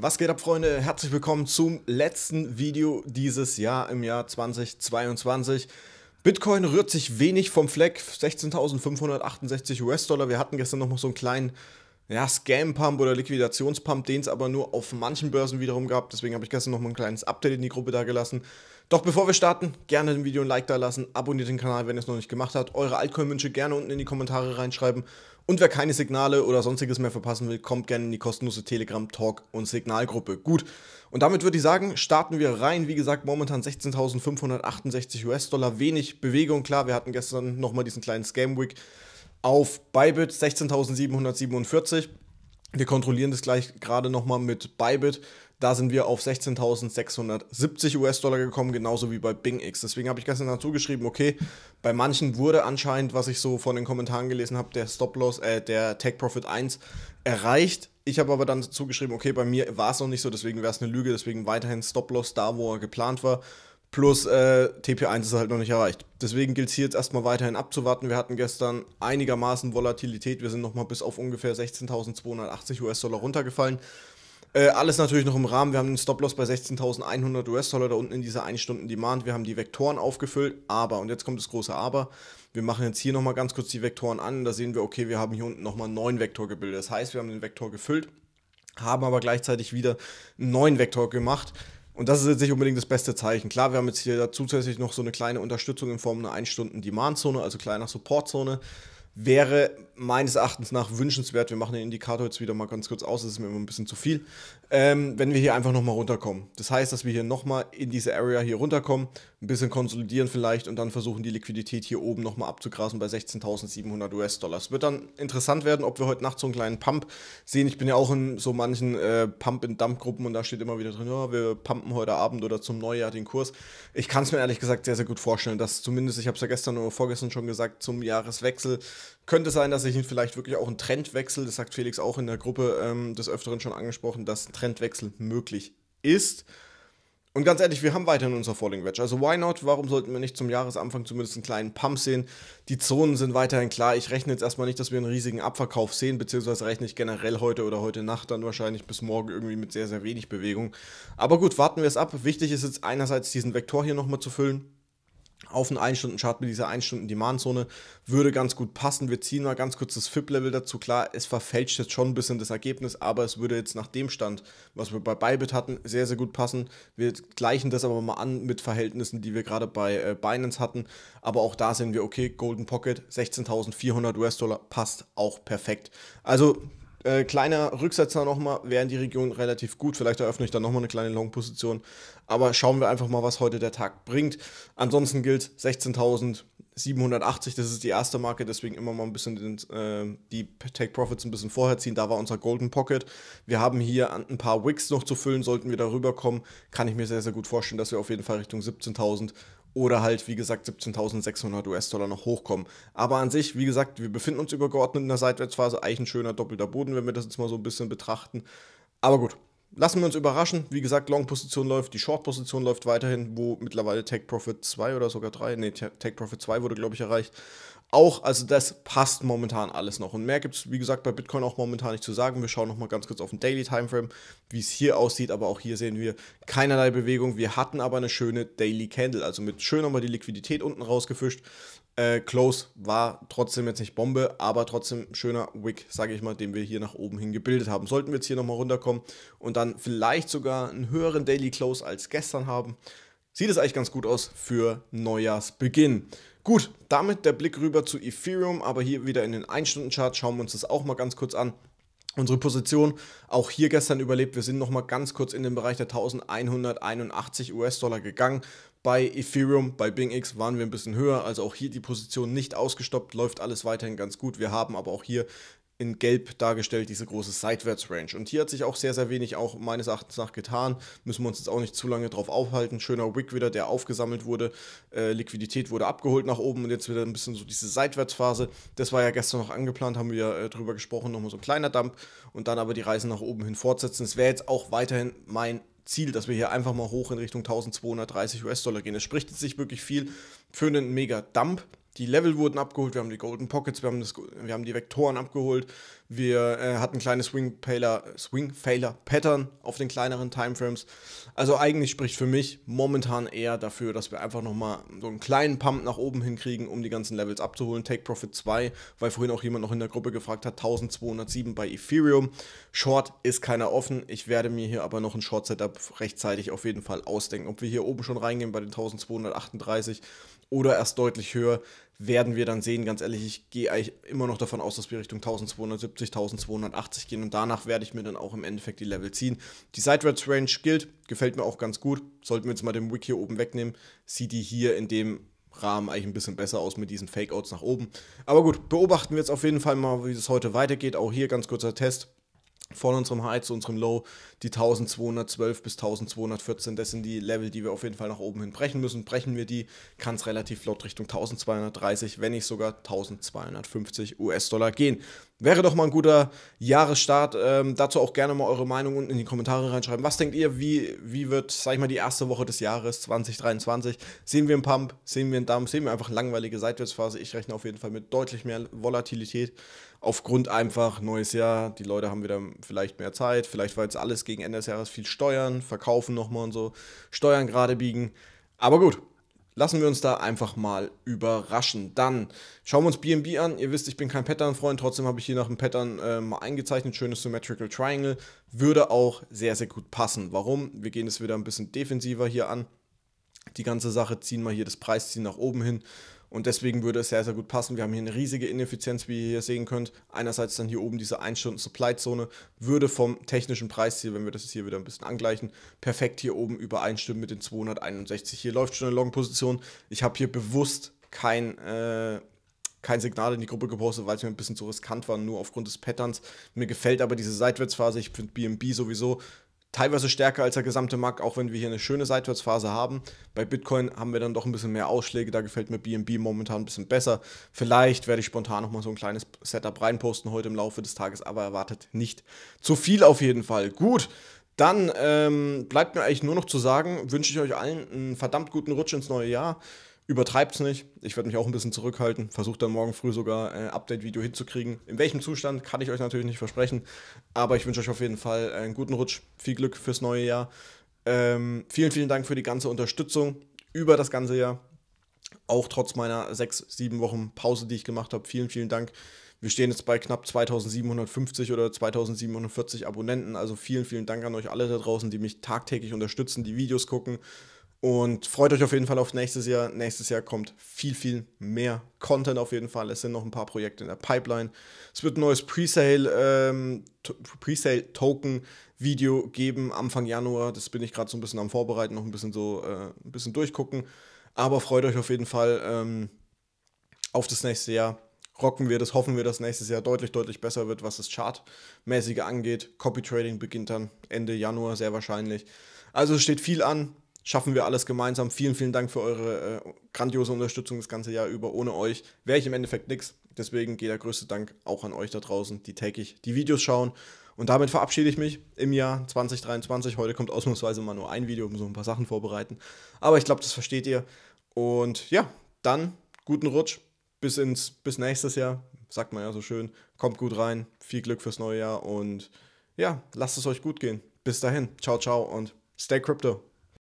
Was geht ab, Freunde? Herzlich willkommen zum letzten Video dieses Jahr im Jahr 2022. Bitcoin rührt sich wenig vom Fleck, 16.568 US-Dollar. Wir hatten gestern noch mal so einen kleinen ja, Scam-Pump oder Liquidations-Pump, den es aber nur auf manchen Börsen wiederum gab. Deswegen habe ich gestern noch mal ein kleines Update in die Gruppe da gelassen. Doch bevor wir starten, gerne dem Video ein Like da lassen, abonniert den Kanal, wenn ihr es noch nicht gemacht habt. Eure Altcoin-Wünsche gerne unten in die Kommentare reinschreiben und wer keine Signale oder sonstiges mehr verpassen will, kommt gerne in die kostenlose Telegram Talk und Signalgruppe. Gut. Und damit würde ich sagen, starten wir rein. Wie gesagt, momentan 16.568 US-Dollar. Wenig Bewegung. Klar, wir hatten gestern nochmal diesen kleinen Scam-Wick auf Bybit 16.747. Wir kontrollieren das gleich gerade nochmal mit Bybit. Da sind wir auf 16.670 US-Dollar gekommen, genauso wie bei Bing X. Deswegen habe ich gestern dazu geschrieben, okay, bei manchen wurde anscheinend, was ich so von den Kommentaren gelesen habe, der Stop-Loss, äh, der Take-Profit 1 erreicht. Ich habe aber dann dazu geschrieben, okay, bei mir war es noch nicht so, deswegen wäre es eine Lüge, deswegen weiterhin Stop-Loss da, wo er geplant war. Plus äh, TP1 ist halt noch nicht erreicht. Deswegen gilt es hier jetzt erstmal weiterhin abzuwarten. Wir hatten gestern einigermaßen Volatilität. Wir sind nochmal bis auf ungefähr 16.280 US-Dollar runtergefallen. Äh, alles natürlich noch im Rahmen. Wir haben einen Stop-Loss bei 16.100 US-Dollar da unten in dieser 1 Stunden Demand. Wir haben die Vektoren aufgefüllt, aber, und jetzt kommt das große Aber, wir machen jetzt hier nochmal ganz kurz die Vektoren an. Da sehen wir, okay, wir haben hier unten nochmal einen neuen Vektor gebildet. Das heißt, wir haben den Vektor gefüllt, haben aber gleichzeitig wieder einen neuen Vektor gemacht. Und das ist jetzt nicht unbedingt das beste Zeichen. Klar, wir haben jetzt hier zusätzlich noch so eine kleine Unterstützung in Form einer 1-Stunden-Demand-Zone, also kleiner Support-Zone. support zone wäre meines Erachtens nach wünschenswert. Wir machen den Indikator jetzt wieder mal ganz kurz aus, das ist mir immer ein bisschen zu viel, ähm, wenn wir hier einfach nochmal runterkommen. Das heißt, dass wir hier nochmal in diese Area hier runterkommen, ein bisschen konsolidieren vielleicht und dann versuchen, die Liquidität hier oben nochmal abzugrasen bei 16.700 US-Dollar. Es wird dann interessant werden, ob wir heute Nacht so einen kleinen Pump sehen. Ich bin ja auch in so manchen äh, Pump-in-Dump-Gruppen und da steht immer wieder drin, ja, wir pumpen heute Abend oder zum Neujahr den Kurs. Ich kann es mir ehrlich gesagt sehr, sehr gut vorstellen, dass zumindest, ich habe es ja gestern oder vorgestern schon gesagt, zum Jahreswechsel könnte sein, dass ich vielleicht wirklich auch ein Trendwechsel, das sagt Felix auch in der Gruppe ähm, des Öfteren schon angesprochen, dass ein Trendwechsel möglich ist. Und ganz ehrlich, wir haben weiterhin unser Falling Wedge. Also why not? Warum sollten wir nicht zum Jahresanfang zumindest einen kleinen Pump sehen? Die Zonen sind weiterhin klar. Ich rechne jetzt erstmal nicht, dass wir einen riesigen Abverkauf sehen, beziehungsweise rechne ich generell heute oder heute Nacht dann wahrscheinlich bis morgen irgendwie mit sehr, sehr wenig Bewegung. Aber gut, warten wir es ab. Wichtig ist jetzt einerseits diesen Vektor hier nochmal zu füllen auf einen 1-Stunden-Chart mit dieser 1-Stunden-Demand-Zone würde ganz gut passen. Wir ziehen mal ganz kurz das FIP-Level dazu. Klar, es verfälscht jetzt schon ein bisschen das Ergebnis, aber es würde jetzt nach dem Stand, was wir bei Bybit hatten, sehr, sehr gut passen. Wir gleichen das aber mal an mit Verhältnissen, die wir gerade bei äh, Binance hatten. Aber auch da sehen wir, okay, Golden Pocket, 16.400 US-Dollar passt auch perfekt. Also äh, kleiner Rücksetzer nochmal, wären die Regionen relativ gut. Vielleicht eröffne ich dann nochmal eine kleine Long-Position. Aber schauen wir einfach mal, was heute der Tag bringt. Ansonsten gilt 16.780, das ist die erste Marke, deswegen immer mal ein bisschen den, äh, die Take Profits ein bisschen vorher ziehen. Da war unser Golden Pocket. Wir haben hier ein paar Wicks noch zu füllen. Sollten wir darüber kommen, kann ich mir sehr, sehr gut vorstellen, dass wir auf jeden Fall Richtung 17.000 oder halt, wie gesagt, 17.600 US-Dollar noch hochkommen. Aber an sich, wie gesagt, wir befinden uns übergeordnet in der Seitwärtsphase. Eigentlich ein schöner doppelter Boden, wenn wir das jetzt mal so ein bisschen betrachten. Aber gut, lassen wir uns überraschen. Wie gesagt, Long-Position läuft, die Short-Position läuft weiterhin, wo mittlerweile Take Profit 2 oder sogar 3, nee, Take Profit 2 wurde, glaube ich, erreicht auch, also das passt momentan alles noch. Und mehr gibt es, wie gesagt, bei Bitcoin auch momentan nicht zu sagen. Wir schauen nochmal ganz kurz auf den Daily Timeframe, wie es hier aussieht. Aber auch hier sehen wir keinerlei Bewegung. Wir hatten aber eine schöne Daily Candle, also mit schön nochmal die Liquidität unten rausgefischt. Äh, Close war trotzdem jetzt nicht Bombe, aber trotzdem schöner Wick, sage ich mal, den wir hier nach oben hin gebildet haben. Sollten wir jetzt hier nochmal runterkommen und dann vielleicht sogar einen höheren Daily Close als gestern haben, sieht es eigentlich ganz gut aus für Neujahrsbeginn. Gut, damit der Blick rüber zu Ethereum, aber hier wieder in den 1-Stunden-Chart schauen wir uns das auch mal ganz kurz an. Unsere Position auch hier gestern überlebt. Wir sind nochmal ganz kurz in den Bereich der 1181 US-Dollar gegangen. Bei Ethereum, bei BingX waren wir ein bisschen höher, also auch hier die Position nicht ausgestoppt, läuft alles weiterhin ganz gut. Wir haben aber auch hier in Gelb dargestellt, diese große Seitwärtsrange. Und hier hat sich auch sehr, sehr wenig auch meines Erachtens nach getan. Müssen wir uns jetzt auch nicht zu lange drauf aufhalten. Schöner Wick wieder, der aufgesammelt wurde. Äh, Liquidität wurde abgeholt nach oben und jetzt wieder ein bisschen so diese Seitwärtsphase. Das war ja gestern noch angeplant, haben wir äh, drüber gesprochen. Nochmal so ein kleiner Dump und dann aber die Reise nach oben hin fortsetzen. Es wäre jetzt auch weiterhin mein Ziel, dass wir hier einfach mal hoch in Richtung 1230 US-Dollar gehen. Es spricht jetzt nicht wirklich viel für einen Mega-Dump die Level wurden abgeholt, wir haben die Golden Pockets, wir haben, das, wir haben die Vektoren abgeholt, wir äh, hatten kleine Swing Failure, Swing Failure Pattern auf den kleineren Timeframes. Also eigentlich spricht für mich momentan eher dafür, dass wir einfach nochmal so einen kleinen Pump nach oben hinkriegen, um die ganzen Levels abzuholen. Take Profit 2, weil vorhin auch jemand noch in der Gruppe gefragt hat, 1207 bei Ethereum. Short ist keiner offen. Ich werde mir hier aber noch ein Short Setup rechtzeitig auf jeden Fall ausdenken. Ob wir hier oben schon reingehen bei den 1238 oder erst deutlich höher, werden wir dann sehen. Ganz ehrlich, ich gehe eigentlich immer noch davon aus, dass wir Richtung 1270, 1280 gehen und danach werde ich mir dann auch im Endeffekt die Level ziehen. Die Sidewards Range gilt, gefällt mir auch ganz gut. Sollten wir jetzt mal den Wick hier oben wegnehmen, sieht die hier in dem Rahmen eigentlich ein bisschen besser aus mit diesen Fakeouts nach oben. Aber gut, beobachten wir jetzt auf jeden Fall mal, wie es heute weitergeht. Auch hier ganz kurzer Test von unserem High zu unserem Low die 1212 bis 1214, das sind die Level, die wir auf jeden Fall nach oben hin brechen müssen. Brechen wir die, kann es relativ flott Richtung 1230, wenn nicht sogar 1250 US-Dollar gehen. Wäre doch mal ein guter Jahresstart. Ähm, dazu auch gerne mal eure Meinung unten in die Kommentare reinschreiben. Was denkt ihr, wie, wie wird, sag ich mal, die erste Woche des Jahres 2023? Sehen wir einen Pump? Sehen wir einen Dump? Sehen wir einfach langweilige Seitwärtsphase? Ich rechne auf jeden Fall mit deutlich mehr Volatilität. Aufgrund einfach neues Jahr. Die Leute haben wieder vielleicht mehr Zeit. Vielleicht war jetzt alles gegen Ende des Jahres viel steuern, verkaufen nochmal und so, Steuern gerade biegen. Aber gut, lassen wir uns da einfach mal überraschen. Dann schauen wir uns BNB an. Ihr wisst, ich bin kein Pattern-Freund, trotzdem habe ich hier nach dem Pattern äh, mal eingezeichnet. Schönes Symmetrical Triangle. Würde auch sehr, sehr gut passen. Warum? Wir gehen es wieder ein bisschen defensiver hier an. Die ganze Sache ziehen wir hier das Preisziel nach oben hin und deswegen würde es sehr, sehr gut passen. Wir haben hier eine riesige Ineffizienz, wie ihr hier sehen könnt. Einerseits dann hier oben diese 1-Stunden-Supply-Zone würde vom technischen Preisziel, wenn wir das jetzt hier wieder ein bisschen angleichen, perfekt hier oben übereinstimmen mit den 261. Hier läuft schon eine Long-Position. Ich habe hier bewusst kein, äh, kein Signal in die Gruppe gepostet, weil es mir ein bisschen zu riskant war, nur aufgrund des Patterns. Mir gefällt aber diese Seitwärtsphase. Ich finde BNB sowieso teilweise stärker als der gesamte Markt, auch wenn wir hier eine schöne Seitwärtsphase haben. Bei Bitcoin haben wir dann doch ein bisschen mehr Ausschläge, da gefällt mir BNB momentan ein bisschen besser. Vielleicht werde ich spontan nochmal so ein kleines Setup reinposten heute im Laufe des Tages, aber erwartet nicht zu viel auf jeden Fall. Gut. Dann ähm, bleibt mir eigentlich nur noch zu sagen, wünsche ich euch allen einen verdammt guten Rutsch ins neue Jahr übertreibt es nicht. Ich werde mich auch ein bisschen zurückhalten. Versuche dann morgen früh sogar ein Update-Video hinzukriegen. In welchem Zustand kann ich euch natürlich nicht versprechen. Aber ich wünsche euch auf jeden Fall einen guten Rutsch. Viel Glück fürs neue Jahr. Ähm, vielen, vielen Dank für die ganze Unterstützung über das ganze Jahr. Auch trotz meiner sechs, sieben Wochen Pause, die ich gemacht habe. Vielen, vielen Dank. Wir stehen jetzt bei knapp 2750 oder 2740 Abonnenten. Also vielen, vielen Dank an euch alle da draußen, die mich tagtäglich unterstützen, die Videos gucken, und freut euch auf jeden Fall auf nächstes Jahr. Nächstes Jahr kommt viel, viel mehr Content auf jeden Fall. Es sind noch ein paar Projekte in der Pipeline. Es wird ein neues Presale, ähm, Presale Token Video geben Anfang Januar. Das bin ich gerade so ein bisschen am Vorbereiten, noch ein bisschen so äh, ein bisschen durchgucken. Aber freut euch auf jeden Fall ähm, auf das nächste Jahr. Rocken wir das, hoffen wir, dass nächstes Jahr deutlich, deutlich besser wird, was das Chartmäßige angeht. Copy Trading beginnt dann Ende Januar sehr wahrscheinlich. Also es steht viel an schaffen wir alles gemeinsam. Vielen, vielen Dank für eure äh, grandiose Unterstützung das ganze Jahr über. Ohne euch wäre ich im Endeffekt nichts. Deswegen geht der größte Dank auch an euch da draußen, die täglich die Videos schauen. Und damit verabschiede ich mich im Jahr 2023. Heute kommt ausnahmsweise mal nur ein Video, um so ein paar Sachen vorbereiten. Aber ich glaube, das versteht ihr. Und ja, dann guten Rutsch. Bis, ins, bis nächstes Jahr. Sagt man ja so schön. Kommt gut rein. Viel Glück fürs neue Jahr. Und ja, lasst es euch gut gehen. Bis dahin. Ciao, ciao und stay crypto.